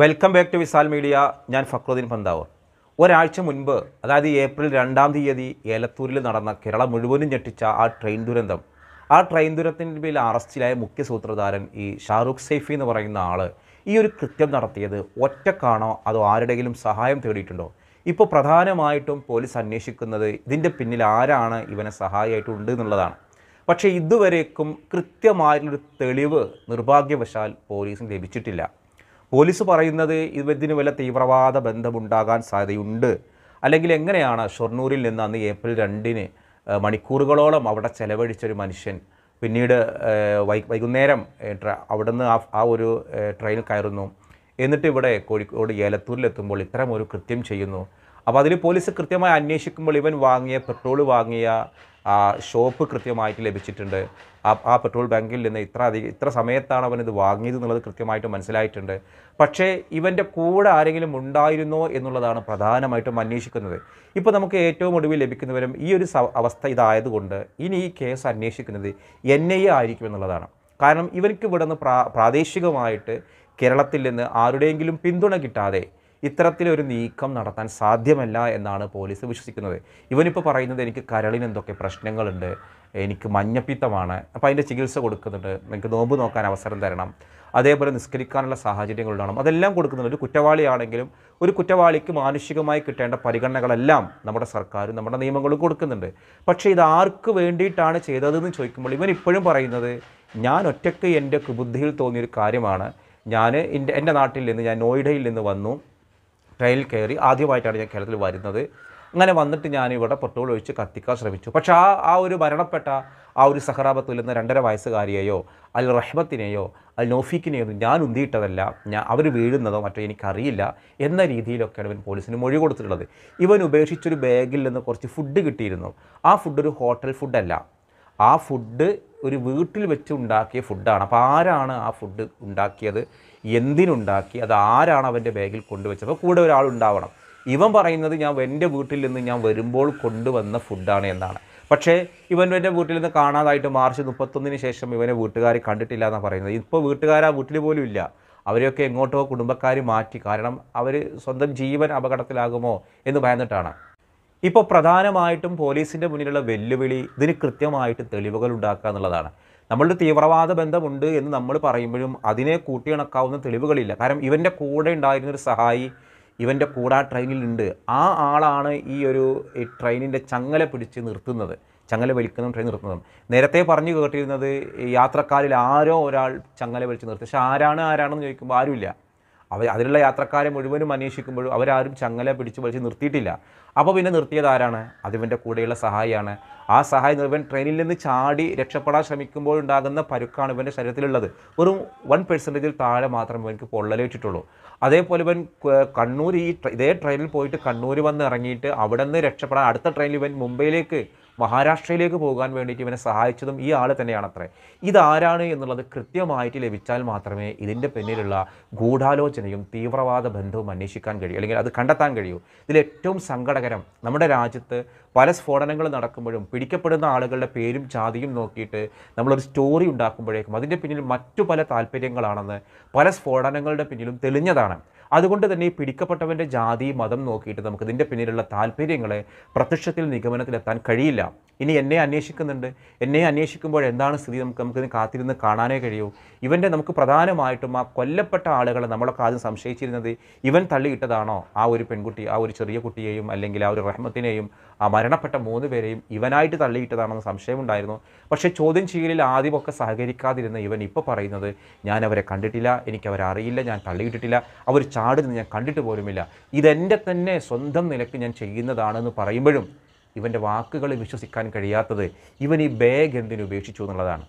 welcome back to Visal media ഞാൻ ഫക്രുദ്ദീൻ പന്താവർ ഒരാഴ്ച മുൻപ് അതായത് ഏപ്രിൽ രണ്ടാം തീയതി ഏലത്തൂരിൽ നടന്ന കേരളം മുഴുവനും ഞെട്ടിച്ച ആ ട്രെയിൻ ദുരന്തം ആ ട്രെയിൻ ദുരന്തത്തിൻ്റെ പേരിൽ അറസ്റ്റിലായ മുഖ്യ സൂത്രധാരൻ ഈ ഷാറുഖ് സൈഫി എന്ന് പറയുന്ന ആൾ ഈ ഒരു കൃത്യം നടത്തിയത് ഒറ്റക്കാണോ അതോ ആരുടെയെങ്കിലും സഹായം തേടിയിട്ടുണ്ടോ ഇപ്പോൾ പ്രധാനമായിട്ടും പോലീസ് അന്വേഷിക്കുന്നത് ഇതിൻ്റെ പിന്നിൽ ആരാണ് ഇവനെ ഉണ്ട് എന്നുള്ളതാണ് പക്ഷേ ഇതുവരേക്കും കൃത്യമായിട്ടുള്ളൊരു തെളിവ് നിർഭാഗ്യവശാൽ പോലീസിന് ലഭിച്ചിട്ടില്ല പോലീസ് പറയുന്നത് ഇതിന് വല്ല തീവ്രവാദ ബന്ധമുണ്ടാകാൻ സാധ്യതയുണ്ട് അല്ലെങ്കിൽ എങ്ങനെയാണ് ഷൊർണൂരിൽ നിന്ന് അന്ന് ഏപ്രിൽ രണ്ടിന് മണിക്കൂറുകളോളം അവിടെ ചെലവഴിച്ചൊരു മനുഷ്യൻ പിന്നീട് വൈ വൈകുന്നേരം അവിടുന്ന് ആ ആ ഒരു ട്രെയിൻ കയറുന്നു എന്നിട്ട് ഇവിടെ കോഴിക്കോട് ഏലത്തൂരിലെത്തുമ്പോൾ ഇത്തരം ഒരു കൃത്യം ചെയ്യുന്നു അപ്പോൾ അതിൽ പോലീസ് കൃത്യമായി അന്വേഷിക്കുമ്പോൾ ഇവൻ വാങ്ങിയ പെട്രോൾ വാങ്ങിയ ആ ഷോപ്പ് കൃത്യമായിട്ട് ലഭിച്ചിട്ടുണ്ട് ആ ആ പെട്രോൾ ബാങ്കിൽ നിന്ന് ഇത്ര അധികം ഇത്ര സമയത്താണ് അവൻ ഇത് വാങ്ങിയത് എന്നുള്ളത് കൃത്യമായിട്ട് മനസ്സിലായിട്ടുണ്ട് പക്ഷേ ഇവൻ്റെ കൂടെ ആരെങ്കിലും ഉണ്ടായിരുന്നോ എന്നുള്ളതാണ് പ്രധാനമായിട്ടും അന്വേഷിക്കുന്നത് ഇപ്പോൾ നമുക്ക് ഏറ്റവും ഒടുവിൽ ലഭിക്കുന്നവരും ഈ ഒരു അവസ്ഥ ഇതായതുകൊണ്ട് ഇനി ഈ കേസ് അന്വേഷിക്കുന്നത് എൻ ഐ എ ആയിരിക്കും എന്നുള്ളതാണ് കാരണം ഇവർക്ക് ഇവിടെ നിന്ന് പ്രാദേശികമായിട്ട് കേരളത്തിൽ നിന്ന് ആരുടെയെങ്കിലും പിന്തുണ കിട്ടാതെ ഇത്തരത്തിലൊരു നീക്കം നടത്താൻ സാധ്യമല്ല എന്നാണ് പോലീസ് വിശ്വസിക്കുന്നത് ഇവനിപ്പോൾ പറയുന്നത് എനിക്ക് കരളിന് എന്തൊക്കെ പ്രശ്നങ്ങളുണ്ട് എനിക്ക് മഞ്ഞപ്പിത്തമാണ് അപ്പോൾ അതിൻ്റെ ചികിത്സ കൊടുക്കുന്നുണ്ട് നിങ്ങൾക്ക് നോമ്പ് നോക്കാൻ അവസരം തരണം അതേപോലെ നിസ്കരിക്കാനുള്ള സാഹചര്യങ്ങൾ അതെല്ലാം കൊടുക്കുന്നുണ്ട് ഒരു കുറ്റവാളിയാണെങ്കിലും ഒരു കുറ്റവാളിക്ക് മാനുഷികമായി കിട്ടേണ്ട പരിഗണനകളെല്ലാം നമ്മുടെ സർക്കാരും നമ്മുടെ നിയമങ്ങളും കൊടുക്കുന്നുണ്ട് പക്ഷേ ഇത് ആർക്ക് വേണ്ടിയിട്ടാണ് ചെയ്തതെന്ന് ചോദിക്കുമ്പോൾ ഇവൻ ഇപ്പോഴും പറയുന്നത് ഞാൻ ഒറ്റയ്ക്ക് എൻ്റെ ബുദ്ധിയിൽ തോന്നിയൊരു കാര്യമാണ് ഞാൻ എൻ്റെ എൻ്റെ നാട്ടിൽ നിന്ന് ഞാൻ നോയിഡയിൽ നിന്ന് വന്നു ട്രെയിനിൽ കയറി ആദ്യമായിട്ടാണ് ഞാൻ കേരളത്തിൽ വരുന്നത് അങ്ങനെ വന്നിട്ട് ഞാൻ ഇവിടെ പെട്രോൾ ഒഴിച്ച് കത്തിക്കാൻ ശ്രമിച്ചു പക്ഷേ ആ ആ ഒരു മരണപ്പെട്ട ആ ഒരു സഹറാബത്തിൽ നിന്ന് രണ്ടര വയസ്സുകാരിയെയോ അൽ റഹ്മത്തിനെയോ അൽ നോഫീക്കിനെയോ ഞാൻ ഉന്തിയിട്ടതല്ല ഞാൻ അവർ വീഴുന്നതോ മറ്റോ എനിക്കറിയില്ല എന്ന രീതിയിലൊക്കെയാണ് ഇവൻ പോലീസിന് മൊഴി കൊടുത്തിട്ടുള്ളത് ഇവൻ ഉപേക്ഷിച്ചൊരു ബാഗിൽ നിന്ന് കുറച്ച് ഫുഡ് കിട്ടിയിരുന്നു ആ ഫുഡ് ഒരു ഹോട്ടൽ ഫുഡല്ല ആ ഫുഡ് ഒരു വീട്ടിൽ വെച്ച് ഉണ്ടാക്കിയ ഫുഡാണ് അപ്പോൾ ആരാണ് ആ ഫുഡ് ഉണ്ടാക്കിയത് എന്തിനുണ്ടാക്കി അത് ആരാണ് അവൻ്റെ ബാഗിൽ കൊണ്ടുവച്ചപ്പോൾ കൂടെ ഒരാളുണ്ടാവണം ഇവൻ പറയുന്നത് ഞാൻ എൻ്റെ വീട്ടിൽ നിന്ന് ഞാൻ വരുമ്പോൾ കൊണ്ടുവന്ന ഫുഡാണ് എന്നാണ് പക്ഷേ എൻ്റെ വീട്ടിൽ നിന്ന് കാണാതായിട്ട് മാർച്ച് മുപ്പത്തൊന്നിന് ശേഷം ഇവനെ വീട്ടുകാർ കണ്ടിട്ടില്ല എന്നാണ് പറയുന്നത് ഇപ്പോൾ വീട്ടുകാർ ആ വീട്ടിൽ പോലും ഇല്ല അവരെയൊക്കെ എങ്ങോട്ടോ കുടുംബക്കാർ മാറ്റി കാരണം അവർ സ്വന്തം ജീവൻ അപകടത്തിലാകുമോ എന്ന് ഭയന്നിട്ടാണ് ഇപ്പോൾ പ്രധാനമായിട്ടും പോലീസിൻ്റെ മുന്നിലുള്ള വെല്ലുവിളി ഇതിന് കൃത്യമായിട്ട് തെളിവുകൾ ഉണ്ടാക്കുക എന്നുള്ളതാണ് നമ്മളുടെ തീവ്രവാദ ബന്ധമുണ്ട് എന്ന് നമ്മൾ പറയുമ്പോഴും അതിനെ കൂട്ടിയിണക്കാവുന്ന തെളിവുകളില്ല കാരണം ഇവൻ്റെ കൂടെ ഉണ്ടായിരുന്നൊരു സഹായി ഇവൻ്റെ കൂടെ ആ ട്രെയിനിലുണ്ട് ആ ആളാണ് ഈ ഒരു ട്രെയിനിൻ്റെ ചങ്ങല പിടിച്ച് നിർത്തുന്നത് ചങ്ങല വലിക്കുന്നതും ട്രെയിൻ നിർത്തുന്നതും നേരത്തെ പറഞ്ഞു കേട്ടിരുന്നത് യാത്രക്കാരിൽ ആരോ ഒരാൾ ചങ്ങല വലിച്ച് നിർത്തി പക്ഷെ ആരാണ് ആരാണെന്ന് ചോദിക്കുമ്പോൾ ആരുമില്ല അവർ അതിലുള്ള യാത്രക്കാരെ മുഴുവനും അന്വേഷിക്കുമ്പോഴും അവരാരും ചങ്ങല പിടിച്ചു വലിച്ച് നിർത്തിയിട്ടില്ല അപ്പോൾ പിന്നെ നിർത്തിയത് ആരാണ് അതിവൻ്റെ കൂടെയുള്ള സഹായിയാണ് ആ സഹായി ഇവൻ ട്രെയിനിൽ നിന്ന് ചാടി രക്ഷപ്പെടാൻ ശ്രമിക്കുമ്പോൾ ഉണ്ടാകുന്ന പരുക്കാണ് ഇവൻ്റെ ശരീരത്തിലുള്ളത് വെറും വൺ പെർസെൻറ്റേജിൽ താഴെ മാത്രമേ ഇവനക്ക് പൊള്ളലേറ്റിട്ടുള്ളൂ അതേപോലെ ഇവൻ കണ്ണൂർ ഈ ഇതേ ട്രെയിനിൽ പോയിട്ട് കണ്ണൂർ വന്ന് ഇറങ്ങിയിട്ട് അവിടെ നിന്ന് രക്ഷപ്പെടാൻ അടുത്ത ട്രെയിനിൽ ഇവൻ മുംബൈയിലേക്ക് മഹാരാഷ്ട്രയിലേക്ക് പോകാൻ വേണ്ടിയിട്ട് ഇവനെ സഹായിച്ചതും ഈ ആൾ തന്നെയാണ് അത്രേ ഇതാരാണ് എന്നുള്ളത് കൃത്യമായിട്ട് ലഭിച്ചാൽ മാത്രമേ ഇതിൻ്റെ പിന്നിലുള്ള ഗൂഢാലോചനയും തീവ്രവാദ ബന്ധവും അന്വേഷിക്കാൻ കഴിയൂ അല്ലെങ്കിൽ അത് കണ്ടെത്താൻ കഴിയൂ ഇതിൽ ഏറ്റവും സങ്കടകരം നമ്മുടെ രാജ്യത്ത് പല സ്ഫോടനങ്ങൾ നടക്കുമ്പോഴും പിടിക്കപ്പെടുന്ന ആളുകളുടെ പേരും ജാതിയും നോക്കിയിട്ട് നമ്മളൊരു സ്റ്റോറി ഉണ്ടാക്കുമ്പോഴേക്കും അതിൻ്റെ പിന്നിൽ മറ്റു പല താല്പര്യങ്ങളാണെന്ന് പല സ്ഫോടനങ്ങളുടെ പിന്നിലും തെളിഞ്ഞതാണ് അതുകൊണ്ട് തന്നെ ഈ പിടിക്കപ്പെട്ടവൻ്റെ ജാതി മതം നോക്കിയിട്ട് നമുക്ക് ഇതിൻ്റെ പിന്നിലുള്ള താല്പര്യങ്ങളെ പ്രത്യക്ഷത്തിൽ നിഗമനത്തിലെത്താൻ കഴിയില്ല ഇനി എന്നെ അന്വേഷിക്കുന്നുണ്ട് എന്നെ അന്വേഷിക്കുമ്പോൾ എന്താണ് സ്ഥിതി നമുക്ക് നമുക്കിത് കാത്തിരുന്ന് കാണാനേ കഴിയൂ ഇവൻ്റെ നമുക്ക് പ്രധാനമായിട്ടും ആ കൊല്ലപ്പെട്ട ആളുകളെ നമ്മളൊക്കെ ആദ്യം സംശയിച്ചിരുന്നത് ഇവൻ തള്ളിയിട്ടതാണോ ആ ഒരു പെൺകുട്ടി ആ ഒരു ചെറിയ കുട്ടിയെയും അല്ലെങ്കിൽ ആ ഒരു റഹ്മത്തിനെയും ആ മരണപ്പെട്ട മൂന്ന് പേരെയും ഇവനായിട്ട് തള്ളിയിട്ടതാണെന്ന് സംശയമുണ്ടായിരുന്നു പക്ഷേ ചോദ്യം ചെയ്യലിൽ ആദ്യമൊക്കെ സഹകരിക്കാതിരുന്ന ഇവൻ ഇപ്പോൾ പറയുന്നത് ഞാൻ അവരെ കണ്ടിട്ടില്ല എനിക്ക് അവരെ അറിയില്ല ഞാൻ തള്ളിയിട്ടിട്ടില്ല അവർ ചാടുന്നത് ഞാൻ കണ്ടിട്ട് പോലുമില്ല ഇതെൻ്റെ തന്നെ സ്വന്തം നിലക്ക് ഞാൻ ചെയ്യുന്നതാണെന്ന് പറയുമ്പോഴും ഇവൻ്റെ വാക്കുകൾ വിശ്വസിക്കാൻ കഴിയാത്തത് ഇവൻ ഈ ബാഗ് എന്തിനു എന്നുള്ളതാണ്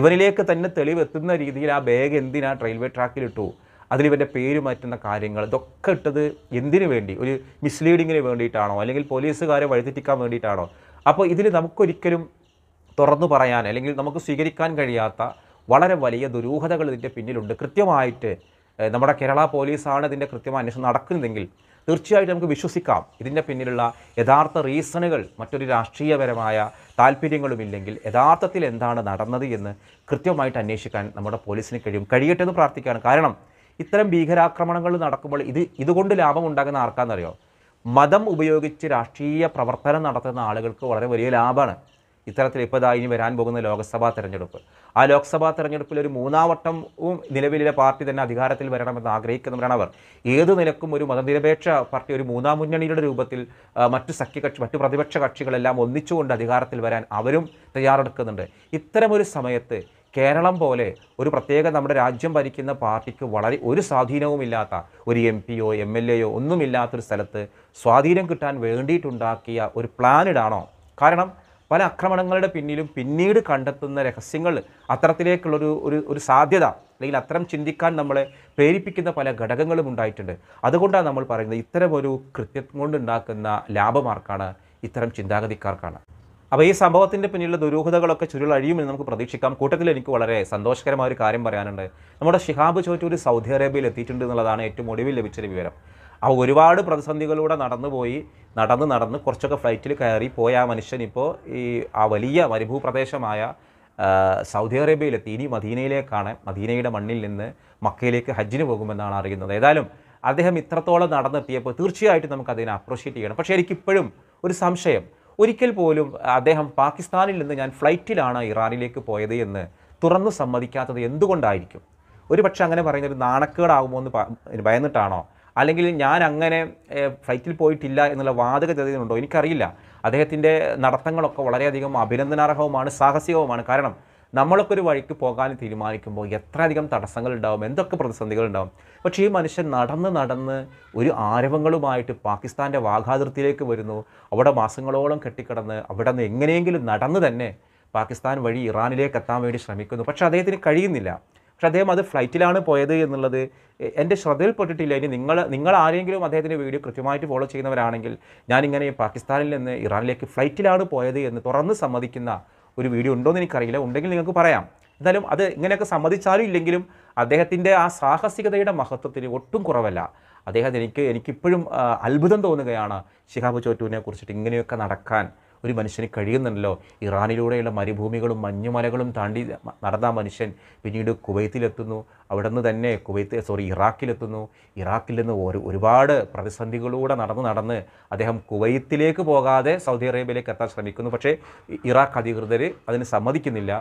ഇവനിലേക്ക് തന്നെ തെളിവെത്തുന്ന രീതിയിൽ ആ ബാഗ് എന്തിനാ റെയിൽവേ ട്രാക്കിലിട്ടു അതിലിവൻ്റെ പേര് മാറ്റുന്ന കാര്യങ്ങൾ ഇതൊക്കെ ഇട്ടത് എന്തിനു വേണ്ടി ഒരു മിസ്ലീഡിങ്ങിന് വേണ്ടിയിട്ടാണോ അല്ലെങ്കിൽ പോലീസുകാരെ വഴിതെറ്റിക്കാൻ വേണ്ടിയിട്ടാണോ അപ്പോൾ ഇതിൽ നമുക്കൊരിക്കലും തുറന്നു പറയാൻ അല്ലെങ്കിൽ നമുക്ക് സ്വീകരിക്കാൻ കഴിയാത്ത വളരെ വലിയ ദുരൂഹതകൾ ഇതിൻ്റെ പിന്നിലുണ്ട് കൃത്യമായിട്ട് നമ്മുടെ കേരള പോലീസാണ് ഇതിൻ്റെ കൃത്യമായ അന്വേഷണം നടക്കുന്നതെങ്കിൽ തീർച്ചയായിട്ടും നമുക്ക് വിശ്വസിക്കാം ഇതിൻ്റെ പിന്നിലുള്ള യഥാർത്ഥ റീസണുകൾ മറ്റൊരു രാഷ്ട്രീയപരമായ താല്പര്യങ്ങളുമില്ലെങ്കിൽ യഥാർത്ഥത്തിൽ എന്താണ് നടന്നത് എന്ന് കൃത്യമായിട്ട് അന്വേഷിക്കാൻ നമ്മുടെ പോലീസിന് കഴിയും കഴിയട്ടെ എന്ന് പ്രാർത്ഥിക്കുകയാണ് കാരണം ഇത്തരം ഭീകരാക്രമണങ്ങൾ നടക്കുമ്പോൾ ഇത് ഇതുകൊണ്ട് ലാഭം ഉണ്ടാകുന്ന ആർക്കാണെന്നറിയോ മതം ഉപയോഗിച്ച് രാഷ്ട്രീയ പ്രവർത്തനം നടത്തുന്ന ആളുകൾക്ക് വളരെ വലിയ ലാഭമാണ് ഇത്തരത്തിൽ ഇപ്പോൾ ഇതാ ഇനി വരാൻ പോകുന്ന ലോക്സഭാ തെരഞ്ഞെടുപ്പ് ആ ലോക്സഭാ തെരഞ്ഞെടുപ്പിൽ ഒരു മൂന്നാവട്ടവും നിലവിലെ പാർട്ടി തന്നെ അധികാരത്തിൽ വരണമെന്ന് ആഗ്രഹിക്കുന്നവരാണ് അവർ ഏത് നിലക്കും ഒരു മതനിരപേക്ഷ പാർട്ടി ഒരു മൂന്നാം മുന്നണിയുടെ രൂപത്തിൽ മറ്റു സഖ്യകക്ഷി മറ്റു പ്രതിപക്ഷ കക്ഷികളെല്ലാം ഒന്നിച്ചുകൊണ്ട് അധികാരത്തിൽ വരാൻ അവരും തയ്യാറെടുക്കുന്നുണ്ട് ഇത്തരമൊരു സമയത്ത് കേരളം പോലെ ഒരു പ്രത്യേക നമ്മുടെ രാജ്യം ഭരിക്കുന്ന പാർട്ടിക്ക് വളരെ ഒരു സ്വാധീനവുമില്ലാത്ത ഒരു എം പിയോ എം എൽ എയോ ഒന്നുമില്ലാത്തൊരു സ്ഥലത്ത് സ്വാധീനം കിട്ടാൻ വേണ്ടിയിട്ടുണ്ടാക്കിയ ഒരു പ്ലാനിടാണോ കാരണം പല ആക്രമണങ്ങളുടെ പിന്നിലും പിന്നീട് കണ്ടെത്തുന്ന രഹസ്യങ്ങൾ അത്തരത്തിലേക്കുള്ളൊരു ഒരു ഒരു സാധ്യത അല്ലെങ്കിൽ അത്തരം ചിന്തിക്കാൻ നമ്മളെ പ്രേരിപ്പിക്കുന്ന പല ഘടകങ്ങളും ഉണ്ടായിട്ടുണ്ട് അതുകൊണ്ടാണ് നമ്മൾ പറയുന്നത് ഇത്തരമൊരു കൃത്യം കൊണ്ടുണ്ടാക്കുന്ന ലാഭമാർക്കാണ് ഇത്തരം ചിന്താഗതിക്കാർക്കാണ് അപ്പോൾ ഈ സംഭവത്തിൻ്റെ പിന്നിലുള്ള ദുരൂഹതകളൊക്കെ ചുരുളഴിയുമെന്ന് നമുക്ക് പ്രതീക്ഷിക്കാം കൂട്ടത്തിൽ എനിക്ക് വളരെ സന്തോഷകരമായ ഒരു കാര്യം പറയാനുണ്ട് നമ്മുടെ ഷിഹാബ് ചോറ്റൂർ സൗദി അറേബ്യയിൽ എത്തിയിട്ടുണ്ട് എന്നുള്ളതാണ് ഏറ്റവും ഒടുവിൽ ലഭിച്ചൊരു വിവരം അവ ഒരുപാട് പ്രതിസന്ധികളിലൂടെ നടന്നുപോയി നടന്ന് നടന്ന് കുറച്ചൊക്കെ ഫ്ലൈറ്റിൽ കയറി പോയ ആ മനുഷ്യൻ ഇപ്പോൾ ഈ ആ വലിയ മരുഭൂപ്രദേശമായ സൗദി അറേബ്യയിലെത്തി ഇനി മദീനയിലേക്കാണ് മദീനയുടെ മണ്ണിൽ നിന്ന് മക്കയിലേക്ക് ഹജ്ജിന് പോകുമെന്നാണ് അറിയുന്നത് ഏതായാലും അദ്ദേഹം ഇത്രത്തോളം നടന്നെത്തിയപ്പോൾ തീർച്ചയായിട്ടും നമുക്ക് അതിനെ അപ്രീഷിയേറ്റ് ചെയ്യണം പക്ഷേ എനിക്കിപ്പോഴും ഒരു സംശയം ഒരിക്കൽ പോലും അദ്ദേഹം പാകിസ്ഥാനിൽ നിന്ന് ഞാൻ ഫ്ലൈറ്റിലാണ് ഇറാനിലേക്ക് പോയത് എന്ന് തുറന്നു സമ്മതിക്കാത്തത് എന്തുകൊണ്ടായിരിക്കും പക്ഷേ അങ്ങനെ പറയുന്നൊരു നാണക്കേടാകുമോ എന്ന് ഭയന്നിട്ടാണോ അല്ലെങ്കിൽ ഞാൻ അങ്ങനെ ഫ്ലൈറ്റിൽ പോയിട്ടില്ല എന്നുള്ള വാദഗതയുണ്ടോ എനിക്കറിയില്ല അദ്ദേഹത്തിൻ്റെ നടത്തങ്ങളൊക്കെ വളരെയധികം അഭിനന്ദനാർഹവുമാണ് സാഹസികവുമാണ് കാരണം നമ്മളൊക്കെ ഒരു വഴിക്ക് പോകാൻ തീരുമാനിക്കുമ്പോൾ എത്രയധികം തടസ്സങ്ങൾ ഉണ്ടാവും എന്തൊക്കെ പ്രതിസന്ധികൾ ഉണ്ടാവും പക്ഷേ ഈ മനുഷ്യൻ നടന്ന് നടന്ന് ഒരു ആരവങ്ങളുമായിട്ട് പാകിസ്ഥാൻ്റെ വാഗാതിർത്തിയിലേക്ക് വരുന്നു അവിടെ മാസങ്ങളോളം കെട്ടിക്കിടന്ന് അവിടെ നിന്ന് എങ്ങനെയെങ്കിലും നടന്ന് തന്നെ പാകിസ്ഥാൻ വഴി ഇറാനിലേക്ക് എത്താൻ വേണ്ടി ശ്രമിക്കുന്നു പക്ഷേ അദ്ദേഹത്തിന് കഴിയുന്നില്ല പക്ഷെ അദ്ദേഹം അത് ഫ്ലൈറ്റിലാണ് പോയത് എന്നുള്ളത് എൻ്റെ ശ്രദ്ധയിൽപ്പെട്ടിട്ടില്ല ഇനി നിങ്ങൾ നിങ്ങൾ ആരെങ്കിലും അദ്ദേഹത്തിൻ്റെ വീഡിയോ കൃത്യമായിട്ട് ഫോളോ ചെയ്യുന്നവരാണെങ്കിൽ ഞാനിങ്ങനെ പാകിസ്ഥാനിൽ നിന്ന് ഇറാനിലേക്ക് ഫ്ലൈറ്റിലാണ് പോയത് എന്ന് തുറന്ന് സമ്മതിക്കുന്ന ഒരു വീഡിയോ ഉണ്ടോയെന്ന് എനിക്കറിയില്ല ഉണ്ടെങ്കിൽ നിങ്ങൾക്ക് പറയാം എന്നാലും അത് ഇങ്ങനെയൊക്കെ സമ്മതിച്ചാലും ഇല്ലെങ്കിലും അദ്ദേഹത്തിൻ്റെ ആ സാഹസികതയുടെ മഹത്വത്തിന് ഒട്ടും കുറവല്ല അദ്ദേഹത്തിന് എനിക്ക് എനിക്കിപ്പോഴും അത്ഭുതം തോന്നുകയാണ് ശിഹാബ് ചോറ്റുവിനെ കുറിച്ചിട്ട് ഇങ്ങനെയൊക്കെ നടക്കാൻ ഒരു മനുഷ്യന് കഴിയുന്നുണ്ടല്ലോ ഇറാനിലൂടെയുള്ള മരുഭൂമികളും മഞ്ഞുമലകളും താണ്ടി നടന്ന മനുഷ്യൻ പിന്നീട് കുവൈത്തിലെത്തുന്നു അവിടെ നിന്ന് തന്നെ കുവൈത്ത് സോറി ഇറാഖിലെത്തുന്നു ഇറാഖിൽ നിന്ന് ഒരു ഒരുപാട് പ്രതിസന്ധികളിലൂടെ നടന്ന് നടന്ന് അദ്ദേഹം കുവൈത്തിലേക്ക് പോകാതെ സൗദി അറേബ്യയിലേക്ക് എത്താൻ ശ്രമിക്കുന്നു പക്ഷേ ഇറാഖ് അധികൃതർ അതിന് സമ്മതിക്കുന്നില്ല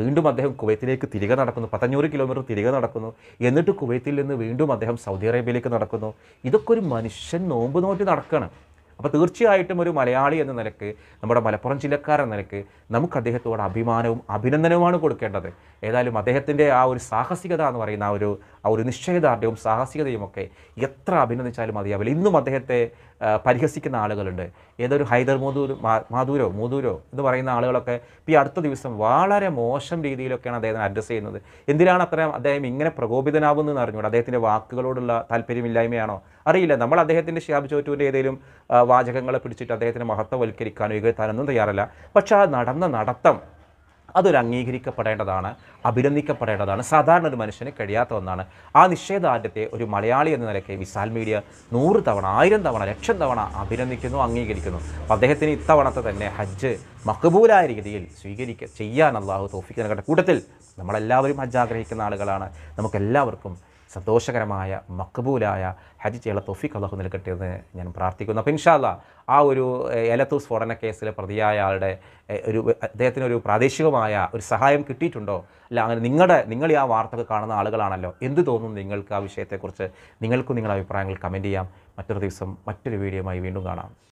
വീണ്ടും അദ്ദേഹം കുവൈത്തിലേക്ക് തിരികെ നടക്കുന്നു പത്തഞ്ഞൂറ് കിലോമീറ്റർ തിരികെ നടക്കുന്നു എന്നിട്ട് കുവൈത്തിൽ നിന്ന് വീണ്ടും അദ്ദേഹം സൗദി അറേബ്യയിലേക്ക് നടക്കുന്നു ഇതൊക്കെ ഒരു മനുഷ്യൻ നോമ്പ് നോറ്റി നടക്കണം അപ്പോൾ തീർച്ചയായിട്ടും ഒരു മലയാളി എന്ന നിലക്ക് നമ്മുടെ മലപ്പുറം ജില്ലക്കാരെന്ന നിലക്ക് നമുക്ക് അദ്ദേഹത്തോട് അഭിമാനവും അഭിനന്ദനവുമാണ് കൊടുക്കേണ്ടത് ഏതായാലും അദ്ദേഹത്തിൻ്റെ ആ ഒരു സാഹസികത എന്ന് പറയുന്ന ആ ഒരു ആ ഒരു നിശ്ചയദാർഢ്യവും സാഹസികതയും ഒക്കെ എത്ര അഭിനന്ദിച്ചാലും മതിയാവില്ല ഇന്നും അദ്ദേഹത്തെ പരിഹസിക്കുന്ന ആളുകളുണ്ട് ഏതൊരു ഹൈദർ മോദൂര് മാധൂരോ മോദൂരോ എന്ന് പറയുന്ന ആളുകളൊക്കെ ഈ അടുത്ത ദിവസം വളരെ മോശം രീതിയിലൊക്കെയാണ് അദ്ദേഹം അഡ്രസ്സ് ചെയ്യുന്നത് എന്തിനാണ് അത്രയും അദ്ദേഹം ഇങ്ങനെ പ്രകോപിതനാവുന്നതെന്ന് അറിഞ്ഞുകൂടെ അദ്ദേഹത്തിൻ്റെ വാക്കുകളോടുള്ള താല്പര്യമില്ലായ്മയാണോ അറിയില്ല നമ്മൾ അദ്ദേഹത്തിൻ്റെ ഷിയാബ് ചോറ്റൂവിൻ്റെ ഏതെങ്കിലും വാചകങ്ങളെ പിടിച്ചിട്ട് അദ്ദേഹത്തിൻ്റെ മഹത്വവൽക്കരിക്കാനോ ഇകഴ്ത്താനൊന്നും തയ്യാറല്ല പക്ഷേ ആ നടന്ന നടത്തം അതൊരു അംഗീകരിക്കപ്പെടേണ്ടതാണ് അഭിനന്ദിക്കപ്പെടേണ്ടതാണ് സാധാരണ ഒരു മനുഷ്യന് കഴിയാത്ത ഒന്നാണ് ആ നിഷേധാർഢ്യത്തെ ഒരു മലയാളി എന്ന നിലയ്ക്ക് വിശാൽ മീഡിയ നൂറ് തവണ ആയിരം തവണ ലക്ഷം തവണ അഭിനന്ദിക്കുന്നു അംഗീകരിക്കുന്നു അപ്പം അദ്ദേഹത്തിന് ഇത്തവണത്തെ തന്നെ ഹജ്ജ് മക്കബൂലായ രീതിയിൽ സ്വീകരിക്ക ചെയ്യാൻ അള്ളാഹു തോഫിക്ക് നൽകട്ടെ കൂട്ടത്തിൽ നമ്മളെല്ലാവരും ഹജ്ജ് ആഗ്രഹിക്കുന്ന ആളുകളാണ് നമുക്കെല്ലാവർക്കും സന്തോഷകരമായ മക്കബൂലായ ഹജ്ജ് ചെയ്യുള്ള തൊഫിക് അള്ളാഹു നൽകട്ടെ എന്ന് ഞാൻ പ്രാർത്ഥിക്കുന്നു അപ്പോൾ ഇൻഷാല്ല ആ ഒരു എലത്തു സ്ഫോടന കേസിലെ പ്രതിയായ ആളുടെ ഒരു അദ്ദേഹത്തിന് ഒരു പ്രാദേശികമായ ഒരു സഹായം കിട്ടിയിട്ടുണ്ടോ അല്ല അങ്ങനെ നിങ്ങളുടെ നിങ്ങൾ ആ വാർത്തകൾ കാണുന്ന ആളുകളാണല്ലോ എന്ത് തോന്നുന്നു നിങ്ങൾക്ക് ആ വിഷയത്തെക്കുറിച്ച് നിങ്ങൾക്കും നിങ്ങളുടെ അഭിപ്രായങ്ങൾ കമൻറ്റ് ചെയ്യാം മറ്റൊരു ദിവസം മറ്റൊരു വീഡിയോയുമായി വീണ്ടും കാണാം